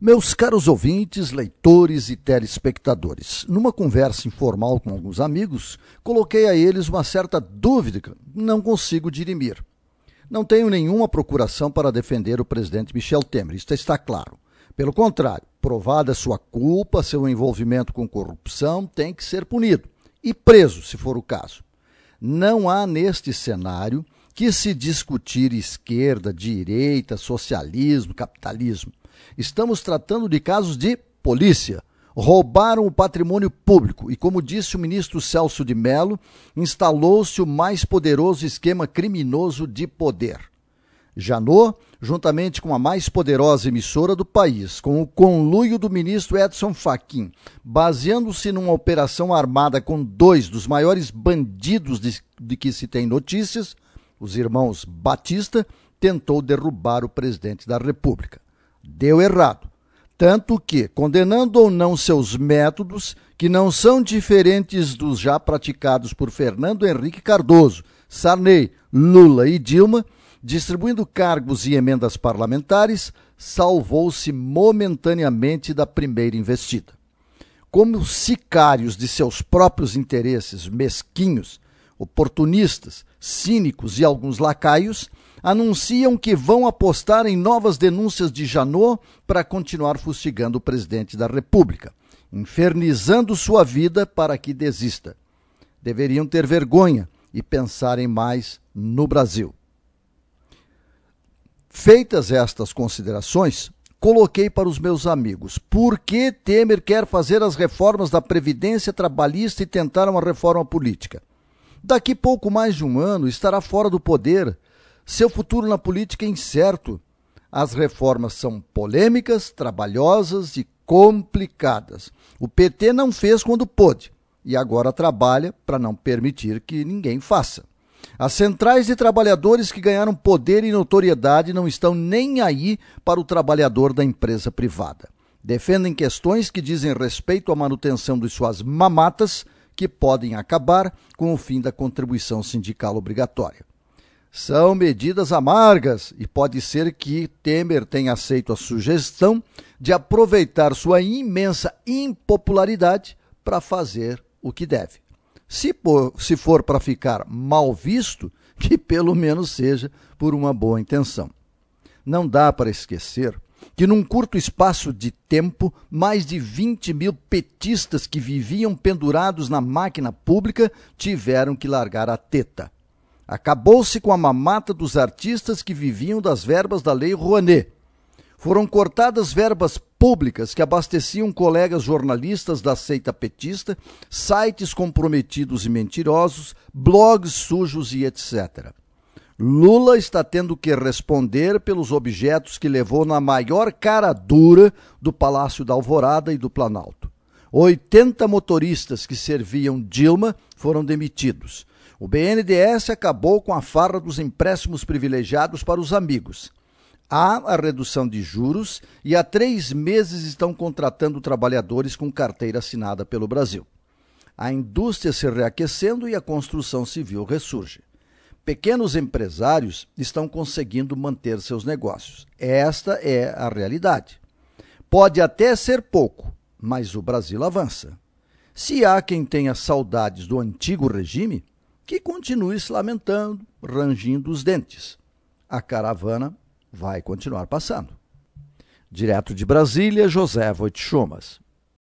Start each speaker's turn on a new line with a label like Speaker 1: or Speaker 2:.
Speaker 1: Meus caros ouvintes, leitores e telespectadores, numa conversa informal com alguns amigos, coloquei a eles uma certa dúvida que não consigo dirimir. Não tenho nenhuma procuração para defender o presidente Michel Temer, isto está claro. Pelo contrário, provada sua culpa, seu envolvimento com corrupção, tem que ser punido e preso, se for o caso. Não há neste cenário que se discutir esquerda, direita, socialismo, capitalismo. Estamos tratando de casos de polícia. Roubaram o patrimônio público e, como disse o ministro Celso de Mello, instalou-se o mais poderoso esquema criminoso de poder. Janot, juntamente com a mais poderosa emissora do país, com o conluio do ministro Edson Fachin, baseando-se numa operação armada com dois dos maiores bandidos de, de, que se tem notícias, os irmãos Batista, tentou derrubar o presidente da República deu errado. Tanto que, condenando ou não seus métodos, que não são diferentes dos já praticados por Fernando Henrique Cardoso, Sarney, Lula e Dilma, distribuindo cargos e emendas parlamentares, salvou-se momentaneamente da primeira investida. Como sicários de seus próprios interesses mesquinhos, oportunistas, cínicos e alguns lacaios anunciam que vão apostar em novas denúncias de Janot para continuar fustigando o presidente da República, infernizando sua vida para que desista. Deveriam ter vergonha e pensarem mais no Brasil. Feitas estas considerações, coloquei para os meus amigos por que Temer quer fazer as reformas da Previdência Trabalhista e tentar uma reforma política. Daqui pouco mais de um ano estará fora do poder. Seu futuro na política é incerto. As reformas são polêmicas, trabalhosas e complicadas. O PT não fez quando pôde e agora trabalha para não permitir que ninguém faça. As centrais de trabalhadores que ganharam poder e notoriedade não estão nem aí para o trabalhador da empresa privada. Defendem questões que dizem respeito à manutenção de suas mamatas que podem acabar com o fim da contribuição sindical obrigatória. São medidas amargas e pode ser que Temer tenha aceito a sugestão de aproveitar sua imensa impopularidade para fazer o que deve. Se, por, se for para ficar mal visto, que pelo menos seja por uma boa intenção. Não dá para esquecer que num curto espaço de tempo, mais de 20 mil petistas que viviam pendurados na máquina pública tiveram que largar a teta. Acabou-se com a mamata dos artistas que viviam das verbas da Lei Rouanet. Foram cortadas verbas públicas que abasteciam colegas jornalistas da seita petista, sites comprometidos e mentirosos, blogs sujos e etc. Lula está tendo que responder pelos objetos que levou na maior cara dura do Palácio da Alvorada e do Planalto. 80 motoristas que serviam Dilma foram demitidos. O BNDES acabou com a farra dos empréstimos privilegiados para os amigos. Há a redução de juros e há três meses estão contratando trabalhadores com carteira assinada pelo Brasil. A indústria se reaquecendo e a construção civil ressurge. Pequenos empresários estão conseguindo manter seus negócios. Esta é a realidade. Pode até ser pouco, mas o Brasil avança. Se há quem tenha saudades do antigo regime, que continue se lamentando, rangindo os dentes. A caravana vai continuar passando. Direto de Brasília, José Voitchomas.